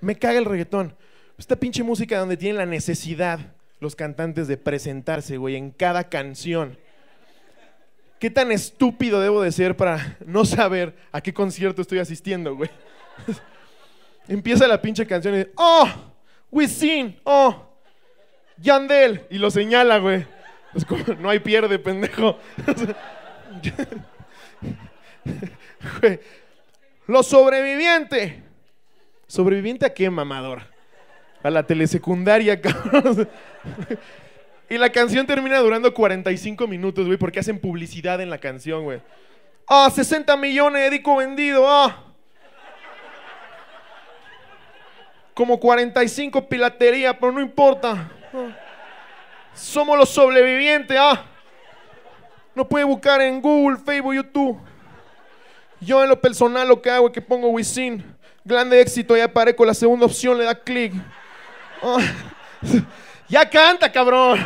Me caga el reggaetón. Esta pinche música donde tienen la necesidad los cantantes de presentarse, güey, en cada canción. ¿Qué tan estúpido debo de ser para no saber a qué concierto estoy asistiendo, güey? Empieza la pinche canción y dice, ¡Oh! ¡Wisin! ¡Oh! ¡Yandel! Y lo señala, güey. Es como, no hay pierde, pendejo. Lo Los ¿Sobreviviente a qué, mamador? A la telesecundaria, cabrón. y la canción termina durando 45 minutos, güey, porque hacen publicidad en la canción, güey. ¡Ah, 60 millones de disco vendido! ¡Ah! Como 45 pilatería, pero no importa. Somos los sobrevivientes, ¡ah! No puede buscar en Google, Facebook, YouTube. Yo en lo personal lo que hago es que pongo Wisin Grande éxito, ya paré con la segunda opción, le da clic. Ah. Ya canta, cabrón.